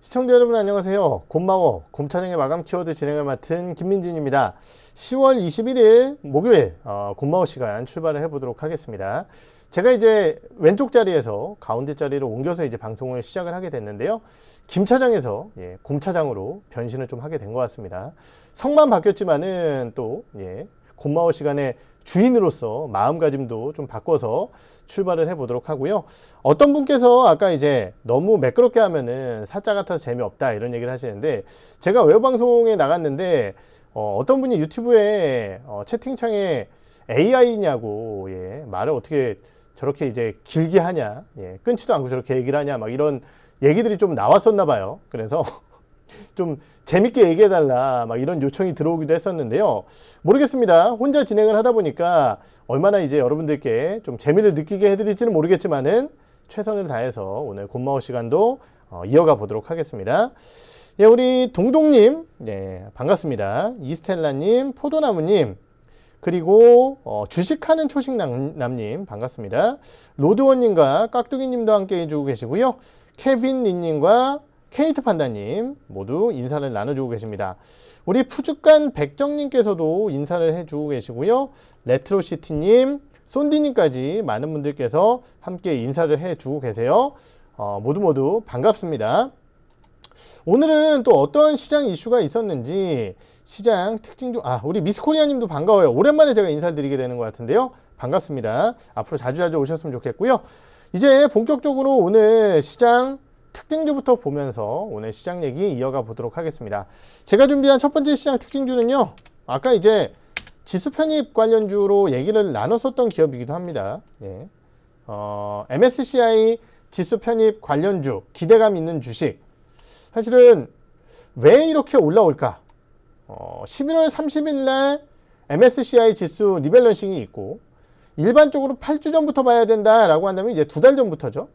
시청자 여러분 안녕하세요. 곰마워 곰차영의 마감 키워드 진행을 맡은 김민진입니다. 10월 21일 목요일 어, 곰마워 시간 출발을 해보도록 하겠습니다. 제가 이제 왼쪽 자리에서 가운데 자리로 옮겨서 이제 방송을 시작을 하게 됐는데요. 김차장에서 예, 곰차장으로 변신을 좀 하게 된 것 같습니다. 성만 바뀌었지만은 또 예, 고마워 시간에 주인으로서 마음가짐도 좀 바꿔서 출발을 해보도록 하고요. 어떤 분께서 아까 이제 너무 매끄럽게 하면은 사자 같아서 재미없다 이런 얘기를 하시는데 제가 외방송에 나갔는데 어, 떤 분이 유튜브에 어, 채팅창에 AI냐고 예, 말을 어떻게 저렇게 이제 길게 하냐 예, 끊지도 않고 저렇게 얘기를 하냐 막 이런 얘기들이 좀 나왔었나 봐요. 그래서 좀 재밌게 얘기해달라 막 이런 요청이 들어오기도 했었는데요. 모르겠습니다. 혼자 진행을 하다 보니까 얼마나 이제 여러분들께 좀 재미를 느끼게 해드릴지는 모르겠지만은 최선을 다해서 오늘 곰마워 시간도 어, 이어가 보도록 하겠습니다. 예, 우리 동동님, 예, 반갑습니다. 이스텔라님, 포도나무님, 그리고 어, 주식하는 초식남님 반갑습니다. 로드원님과 깍두기님도 함께 해주고 계시고요. 케빈 니님과 케이트 판다님 모두 인사를 나눠주고 계십니다. 우리 푸주간 백정님께서도 인사를 해주고 계시고요. 레트로시티님, 손디님까지 많은 분들께서 함께 인사를 해주고 계세요. 어, 모두 모두 반갑습니다. 오늘은 또 어떤 시장 이슈가 있었는지 시장 특징 좀, 아, 우리 미스코리아님도 반가워요. 오랜만에 제가 인사를 드리게 되는 것 같은데요. 반갑습니다. 앞으로 자주 자주 오셨으면 좋겠고요. 이제 본격적으로 오늘 시장 특징주부터 보면서 오늘 시장 얘기 이어가 보도록 하겠습니다. 제가 준비한 첫 번째 시장 특징주는요. 아까 이제 지수 편입 관련주로 얘기를 나눴었던 기업이기도 합니다. 예. 어, MSCI 지수 편입 관련주, 기대감 있는 주식. 사실은 왜 이렇게 올라올까? 어, 11월 30일 날 MSCI 지수 리밸런싱이 있고 일반적으로 8주 전부터 봐야 된다라고 한다면 이제 두 달 전부터죠.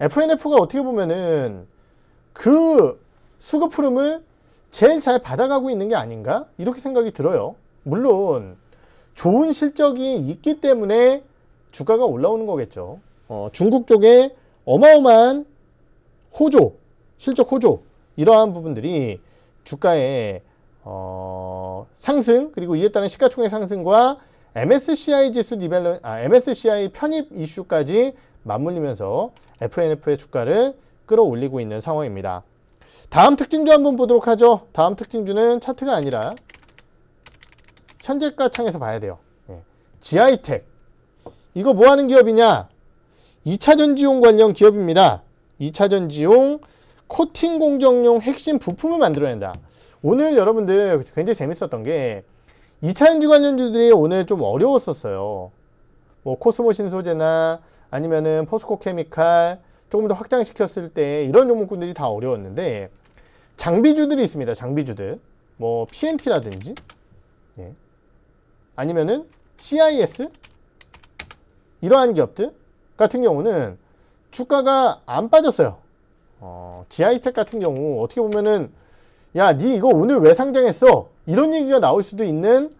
FNF가 어떻게 보면은 그 수급 흐름을 제일 잘 받아가고 있는 게 아닌가? 이렇게 생각이 들어요. 물론 좋은 실적이 있기 때문에 주가가 올라오는 거겠죠. 어, 중국 쪽에 어마어마한 호조, 실적 호조 이러한 부분들이 주가의 어, 상승 그리고 이에 따른 시가총액 상승과 MSCI 지수 디벨로 아, MSCI 편입 이슈까지 맞물리면서 FNF의 주가를 끌어올리고 있는 상황입니다. 다음 특징주 한번 보도록 하죠. 다음 특징주는 차트가 아니라 현재가 창에서 봐야 돼요. 예. 지아이텍 이거 뭐 하는 기업이냐? 2차전지용 관련 기업입니다. 2차전지용 코팅 공정용 핵심 부품을 만들어낸다. 오늘 여러분들 굉장히 재밌었던 게 2차전지 관련주들이 오늘 좀 어려웠었어요. 뭐 코스모신 소재나 아니면은 포스코 케미칼 조금 더 확장시켰을 때 이런 종목군들이 다 어려웠는데 장비주들이 있습니다. 장비주들. 뭐 PNT라든지 예. 아니면은 CIS 이러한 기업들 같은 경우는 주가가 안 빠졌어요. 어, 지하이텍 같은 경우 어떻게 보면은 야, 니 이거 오늘 왜 상장했어? 이런 얘기가 나올 수도 있는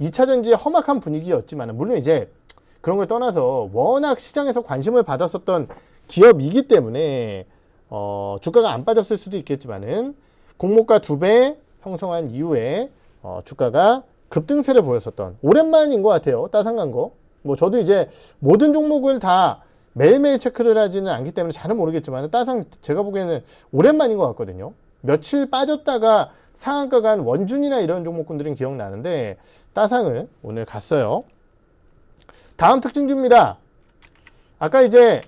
2차전지의 험악한 분위기였지만 물론 이제 그런 걸 떠나서 워낙 시장에서 관심을 받았었던 기업이기 때문에 어, 주가가 안 빠졌을 수도 있겠지만은 공모가 두 배 형성한 이후에 어, 주가가 급등세를 보였었던 오랜만인 것 같아요. 따상간 거. 뭐 저도 이제 모든 종목을 다 매일매일 체크를 하지는 않기 때문에 잘은 모르겠지만 따상 제가 보기에는 오랜만인 것 같거든요. 며칠 빠졌다가 상한가 간 원준이나 이런 종목군들은 기억나는데 따상을 오늘 갔어요. 다음 특징주입니다. 아까 이제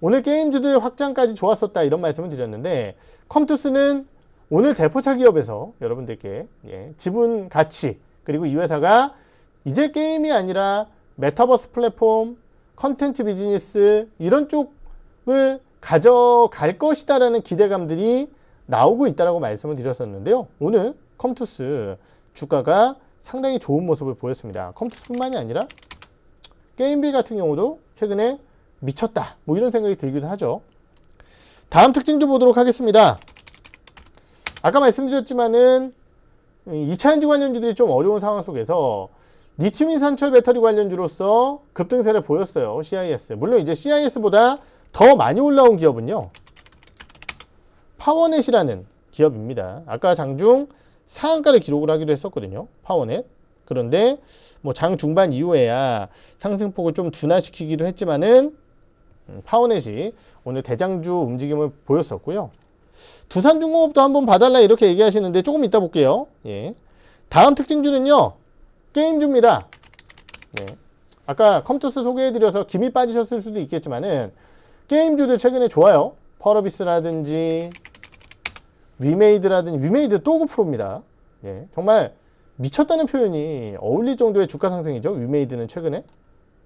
오늘 게임주들 확장까지 좋았었다 이런 말씀을 드렸는데 컴투스는 오늘 대포차 기업에서 여러분들께 예, 지분 가치 그리고 이 회사가 이제 게임이 아니라 메타버스 플랫폼, 컨텐츠 비즈니스 이런 쪽을 가져갈 것이다 라는 기대감들이 나오고 있다라고 말씀을 드렸었는데요. 오늘 컴투스 주가가 상당히 좋은 모습을 보였습니다. 컴투스뿐만이 아니라 게임비 같은 경우도 최근에 미쳤다 뭐 이런 생각이 들기도 하죠 다음 특징도 보도록 하겠습니다 아까 말씀드렸지만은 2차연지 관련주들이 좀 어려운 상황 속에서 니트민산철 배터리 관련주로서 급등세를 보였어요 CIS 물론 이제 CIS보다 더 많이 올라온 기업은요 파워넷이라는 기업입니다 아까 장중 상한가를 기록을 하기도 했었거든요 파워넷 그런데 뭐 장 중반 이후에야 상승폭을 좀 둔화시키기도 했지만은 음, 파워넷이 오늘 대장주 움직임을 보였었고요. 두산중공업도 한번 봐달라 이렇게 얘기하시는데 조금 이따 볼게요. 예. 다음 특징주는요. 게임주입니다. 예. 아까 컴퓨터스 소개해드려서 김이 빠지셨을 수도 있겠지만은 게임주들 최근에 좋아요. 펄어비스라든지 위메이드라든지 위메이드 또 9%입니다. 그 예. 정말 미쳤다는 표현이 어울릴 정도의 주가 상승이죠. 위메이드는 최근에.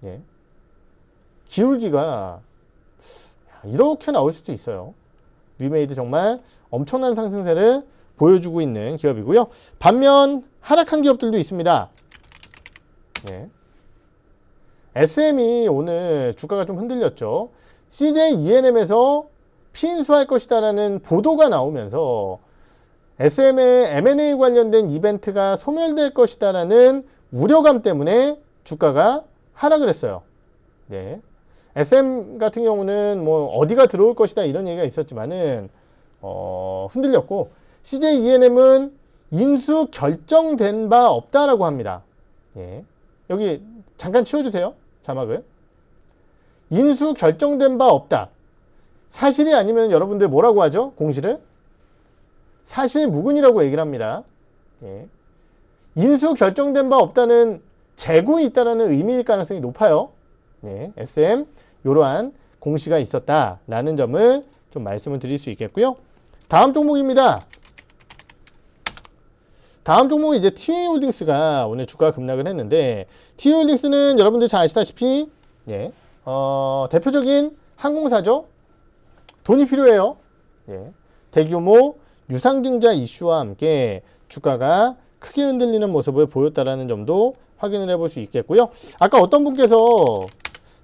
예. 기울기가 이렇게 나올 수도 있어요. 위메이드 정말 엄청난 상승세를 보여주고 있는 기업이고요. 반면 하락한 기업들도 있습니다. 예. SM이 오늘 주가가 좀 흔들렸죠. CJ e m 에서 피인수할 것이다라는 보도가 나오면서 SM의 M&A 관련된 이벤트가 소멸될 것이다라는 우려감 때문에 주가가 하락을 했어요. 네. SM 같은 경우는 뭐 어디가 들어올 것이다 이런 얘기가 있었지만은 어, 흔들렸고 CJ E&M은 인수 결정된 바 없다라고 합니다. 예. 여기 잠깐 치워주세요. 자막을. 인수 결정된 바 없다. 사실이 아니면 여러분들 뭐라고 하죠? 공시를? 사실 무근이라고 얘기를 합니다. 예. 인수 결정된 바 없다는 재고 있다라는 의미일 가능성이 높아요. 예. SM 이러한 공시가 있었다라는 점을 좀 말씀을 드릴 수 있겠고요. 다음 종목입니다. 다음 종목이 이제 TA홀딩스가 오늘 주가 급락을 했는데 TA홀딩스는 여러분들 잘 아시다시피 예, 어, 대표적인 항공사죠. 돈이 필요해요. 예, 대규모 유상증자 이슈와 함께 주가가 크게 흔들리는 모습을 보였다라는 점도 확인을 해볼 수 있겠고요. 아까 어떤 분께서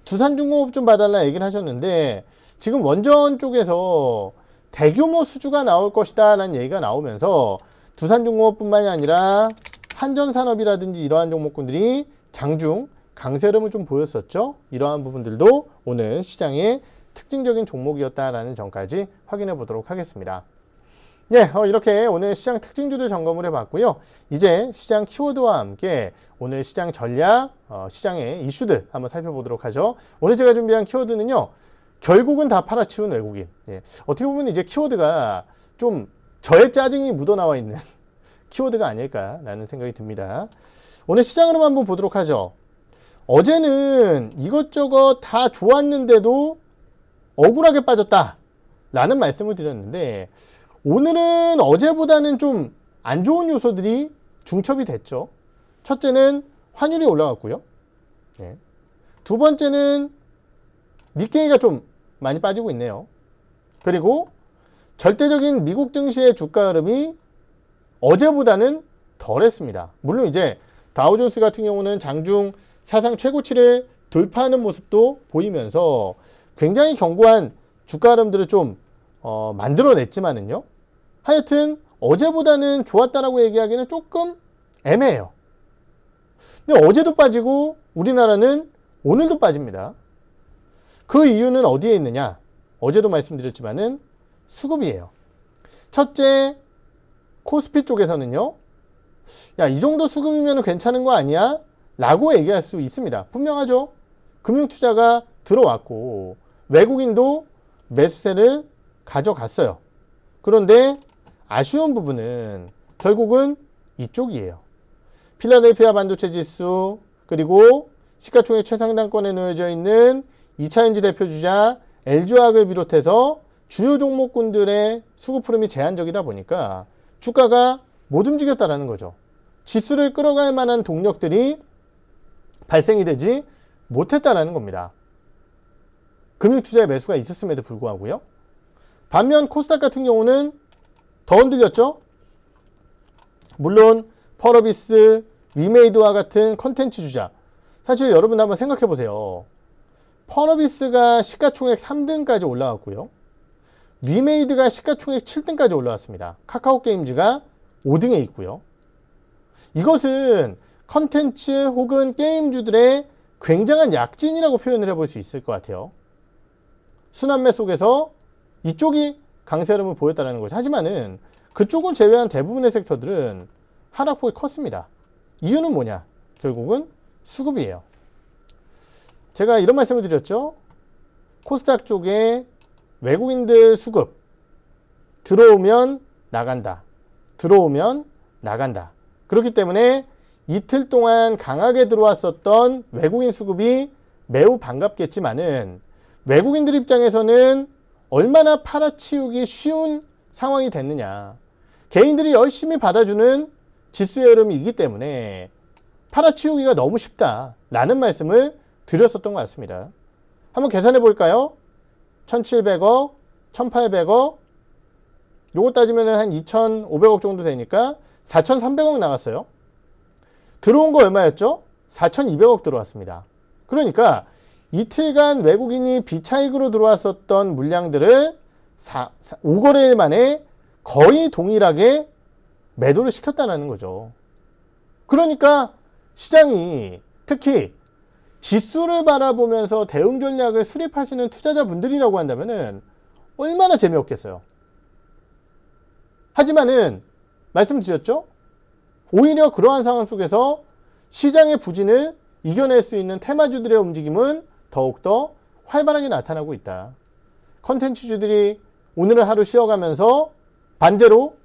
두산중공업 좀 봐달라 얘기를 하셨는데 지금 원전 쪽에서 대규모 수주가 나올 것이다 라는 얘기가 나오면서 두산중공업뿐만이 아니라 한전산업이라든지 이러한 종목군들이 장중 강세름을 좀 보였었죠. 이러한 부분들도 오늘 시장의 특징적인 종목이었다라는 점까지 확인해 보도록 하겠습니다. 네, 어, 이렇게 오늘 시장 특징주를 점검을 해봤고요. 이제 시장 키워드와 함께 오늘 시장 전략, 어, 시장의 이슈들 한번 살펴보도록 하죠. 오늘 제가 준비한 키워드는요. 결국은 다 팔아치운 외국인. 예, 어떻게 보면 이제 키워드가 좀 저의 짜증이 묻어나와 있는 키워드가 아닐까라는 생각이 듭니다. 오늘 시장으로 한번 보도록 하죠. 어제는 이것저것 다 좋았는데도 억울하게 빠졌다. 라는 말씀을 드렸는데 오늘은 어제보다는 좀 안 좋은 요소들이 중첩이 됐죠. 첫째는 환율이 올라갔고요. 네. 두 번째는 니케이가 좀 많이 빠지고 있네요. 그리고 절대적인 미국 증시의 주가 흐름이 어제보다는 덜했습니다. 물론 이제 다우존스 같은 경우는 장중 사상 최고치를 돌파하는 모습도 보이면서 굉장히 견고한 주가 흐름들을 좀 어, 만들어냈지만은요. 하여튼 어제보다는 좋았다라고 얘기하기는 조금 애매해요. 근데 어제도 빠지고 우리나라는 오늘도 빠집니다. 그 이유는 어디에 있느냐? 어제도 말씀드렸지만은 수급이에요. 첫째, 코스피 쪽에서는요. 야, 이 정도 수급이면 괜찮은 거 아니야? 라고 얘기할 수 있습니다. 분명하죠? 금융투자가 들어왔고 외국인도 매수세를 가져갔어요. 그런데 아쉬운 부분은 결국은 이쪽이에요. 필라델피아 반도체 지수 그리고 시가총액 최상단권에 놓여져 있는 2차인지 대표 주자 LG화학을 비롯해서 주요 종목군들의 수급 흐름이 제한적이다 보니까 주가가 못움직였다라 거죠. 지수를 끌어갈 만한 동력들이 발생이 되지 못했다라 겁니다. 금융투자의 매수가 있었음에도 불구하고요. 반면 코스닥 같은 경우는 더 흔들렸죠? 물론 펄어비스, 위메이드와 같은 컨텐츠 주자 사실 여러분 한번 생각해 보세요. 펄어비스가 시가총액 3등까지 올라왔고요. 위메이드가 시가총액 7등까지 올라왔습니다. 카카오게임즈가 5등에 있고요. 이것은 컨텐츠 혹은 게임주들의 굉장한 약진이라고 표현을 해볼 수 있을 것 같아요. 순환매 속에서 이쪽이 강세름을 보였다는 거죠. 하지만은 그쪽은 제외한 대부분의 섹터들은 하락폭이 컸습니다. 이유는 뭐냐? 결국은 수급이에요. 제가 이런 말씀을 드렸죠. 코스닥 쪽에 외국인들 수급 들어오면 나간다. 들어오면 나간다. 그렇기 때문에 이틀 동안 강하게 들어왔었던 외국인 수급이 매우 반갑겠지만은 외국인들 입장에서는 얼마나 팔아치우기 쉬운 상황이 됐느냐. 개인들이 열심히 받아주는 지수의 흐름이기 때문에 팔아치우기가 너무 쉽다. 라는 말씀을 드렸었던 것 같습니다. 한번 계산해 볼까요? 1700억, 1800억, 요거 따지면 한 2500억 정도 되니까 4300억 나갔어요. 들어온 거 얼마였죠? 4200억 들어왔습니다. 그러니까 이틀간 외국인이 비차익으로 들어왔었던 물량들을 4, 4, 5거래일 만에 거의 동일하게 매도를 시켰다는 거죠. 그러니까 시장이 특히 지수를 바라보면서 대응 전략을 수립하시는 투자자분들이라고 한다면 얼마나 재미없겠어요. 하지만은 말씀드렸죠? 오히려 그러한 상황 속에서 시장의 부진을 이겨낼 수 있는 테마주들의 움직임은 더욱더 활발하게 나타나고 있다. 컨텐츠주들이 오늘을 하루 쉬어가면서 반대로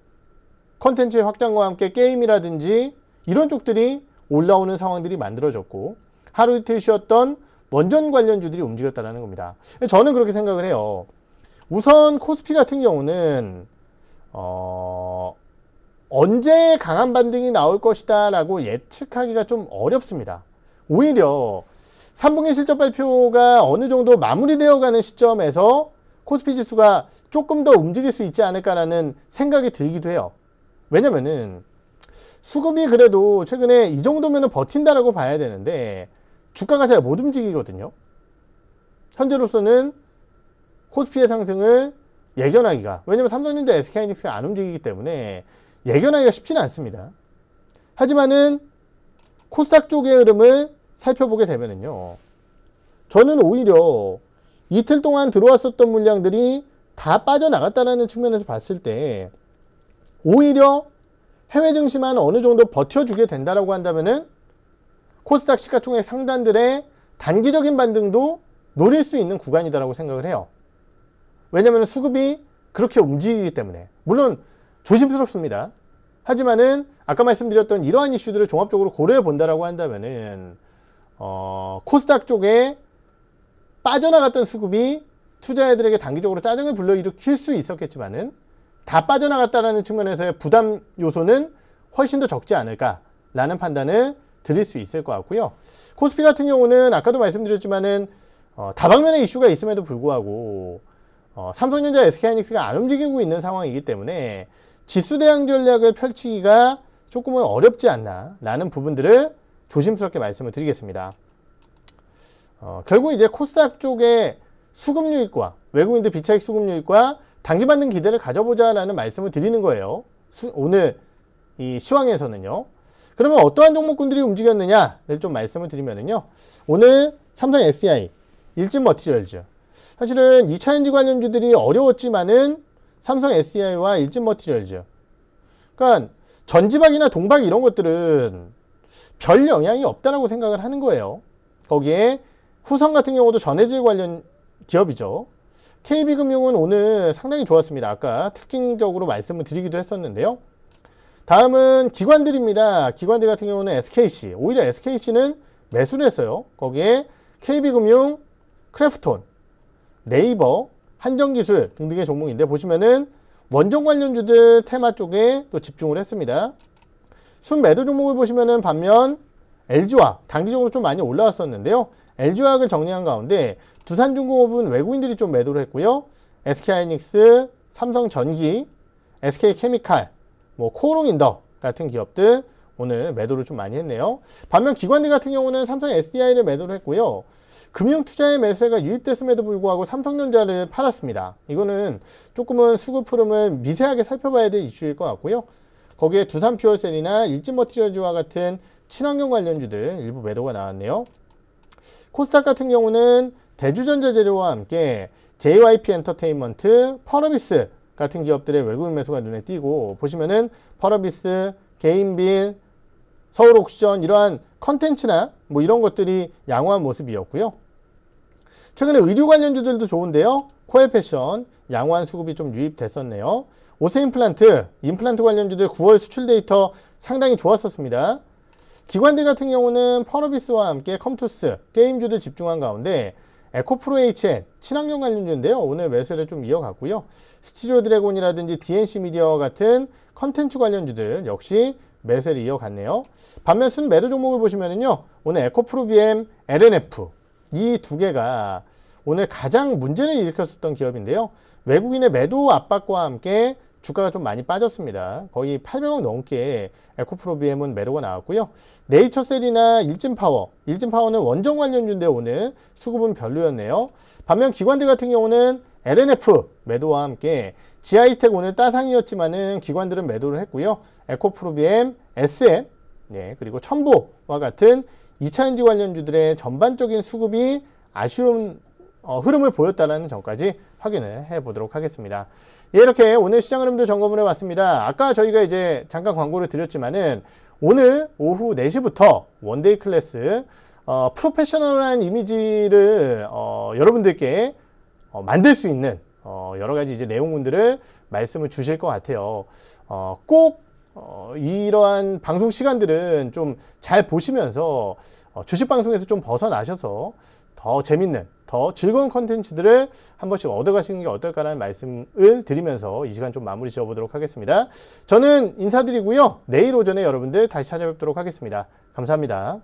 컨텐츠의 확장과 함께 게임이라든지 이런 쪽들이 올라오는 상황들이 만들어졌고 하루 이틀 쉬었던 원전 관련주들이 움직였다는 겁니다. 저는 그렇게 생각을 해요. 우선 코스피 같은 경우는 어... 언제 강한 반등이 나올 것이다 라고 예측하기가 좀 어렵습니다. 오히려 3분기 실적 발표가 어느 정도 마무리되어 가는 시점에서 코스피 지수가 조금 더 움직일 수 있지 않을까라는 생각이 들기도 해요. 왜냐면은 수급이 그래도 최근에 이 정도면 버틴다라고 봐야 되는데 주가가 잘 못 움직이거든요. 현재로서는 코스피의 상승을 예견하기가 왜냐면 삼성전자 SK하이닉스가 안 움직이기 때문에 예견하기가 쉽지는 않습니다. 하지만은 코스닥 쪽의 흐름을 살펴보게 되면은요. 저는 오히려 이틀 동안 들어왔었던 물량들이 다 빠져나갔다라는 측면에서 봤을 때 오히려 해외 증시만 어느 정도 버텨주게 된다라고 한다면은 코스닥 시가총액 상단들의 단기적인 반등도 노릴 수 있는 구간이다라고 생각을 해요. 왜냐하면 수급이 그렇게 움직이기 때문에 물론 조심스럽습니다. 하지만은 아까 말씀드렸던 이러한 이슈들을 종합적으로 고려해 본다라고 한다면은 어, 코스닥 쪽에 빠져나갔던 수급이 투자자들에게 단기적으로 짜증을 불러일으킬 수 있었겠지만은 다 빠져나갔다라는 측면에서의 부담 요소는 훨씬 더 적지 않을까라는 판단을 드릴 수 있을 것 같고요. 코스피 같은 경우는 아까도 말씀드렸지만은 어, 다방면의 이슈가 있음에도 불구하고 어, 삼성전자 SK하이닉스가 안 움직이고 있는 상황이기 때문에 지수 대항 전략을 펼치기가 조금은 어렵지 않나라는 부분들을 조심스럽게 말씀을 드리겠습니다. 어, 결국 이제 코스닥 쪽에 수급 유익과 외국인들 비차익 수급 유익과 단기 받는 기대를 가져보자라는 말씀을 드리는 거예요. 수, 오늘 이 시황에서는요. 그러면 어떠한 종목군들이 움직였느냐를 좀 말씀을 드리면은요. 오늘 삼성 SDI, 일진 머티리얼즈. 사실은 2차전지 관련주들이 어려웠지만은 삼성 SDI와 일진 머티리얼즈. 그러니까 전지박이나 동박 이런 것들은 별 영향이 없다라고 생각을 하는 거예요. 거기에 후성 같은 경우도 전해질 관련 기업이죠. KB금융은 오늘 상당히 좋았습니다. 아까 특징적으로 말씀을 드리기도 했었는데요. 다음은 기관들입니다. 기관들 같은 경우는 SKC. 오히려 SKC는 매수를 했어요. 거기에 KB금융, 크래프톤, 네이버, 한정기술 등등의 종목인데 보시면은 원전 관련주들 테마 쪽에 또 집중을 했습니다. 순 매도 종목을 보시면은 반면 LG화 단기적으로 좀 많이 올라왔었는데요. LG화학을 정리한 가운데 두산중공업은 외국인들이 좀 매도를 했고요. SK하이닉스, 삼성전기, SK케미칼, 뭐 코오롱인더 같은 기업들 오늘 매도를 좀 많이 했네요. 반면 기관들 같은 경우는 삼성 SDI를 매도를 했고요. 금융투자의 매수세가 유입됐음에도 불구하고 삼성전자를 팔았습니다. 이거는 조금은 수급 흐름을 미세하게 살펴봐야 될 이슈일 것 같고요. 거기에 두산 퓨어센이나 일진 머티리얼즈와 같은 친환경 관련주들 일부 매도가 나왔네요. 코스닥 같은 경우는 대주전자 재료와 함께 JYP 엔터테인먼트, 퍼러비스 같은 기업들의 외국인 매수가 눈에 띄고 보시면은 퍼러비스, 개인빌, 서울옥션 이러한 컨텐츠나 뭐 이런 것들이 양호한 모습이었고요. 최근에 의류 관련주들도 좋은데요. 코에 패션 양호한 수급이 좀 유입됐었네요. 오세 임플란트, 임플란트 관련주들 9월 수출 데이터 상당히 좋았었습니다. 기관들 같은 경우는 펄어비스와 함께 컴투스, 게임주들 집중한 가운데 에코프로 HN, 친환경 관련주인데요. 오늘 매수를 좀 이어갔고요. 스튜디오 드래곤이라든지 DNC 미디어 같은 컨텐츠 관련주들 역시 매세를 이어갔네요. 반면 순 매도 종목을 보시면요 오늘 에코프로비엠, LNF 이 두 개가 오늘 가장 문제를 일으켰었던 기업인데요. 외국인의 매도 압박과 함께 주가가 좀 많이 빠졌습니다. 거의 800억 넘게 에코프로비엠은 매도가 나왔고요. 네이처셀이나 일진파워, 일진파워는 원정 관련주인데 오늘 수급은 별로였네요. 반면 기관들 같은 경우는 LNF 매도와 함께 지하이텍 오늘 따상이었지만은 기관들은 매도를 했고요. 에코프로비엠, SM, 예, 그리고 첨보와 같은 2차전지 관련주들의 전반적인 수급이 아쉬운 어, 흐름을 보였다는 점까지 확인을 해보도록 하겠습니다. 예, 이렇게 오늘 시장 흐름도 점검을 해봤습니다. 아까 저희가 이제 잠깐 광고를 드렸지만은 오늘 오후 4시부터 원데이 클래스 어, 프로페셔널한 이미지를 어, 여러분들께 어, 만들 수 있는 어, 여러 가지 이제 내용들을 말씀을 주실 것 같아요. 어, 꼭 어, 이러한 방송 시간들은 좀 잘 보시면서 주식 방송에서 좀 벗어나셔서 더 재밌는 더 즐거운 컨텐츠들을 한 번씩 얻어가시는 게 어떨까라는 말씀을 드리면서 이 시간 좀 마무리 지어보도록 하겠습니다. 저는 인사드리고요. 내일 오전에 여러분들 다시 찾아뵙도록 하겠습니다. 감사합니다.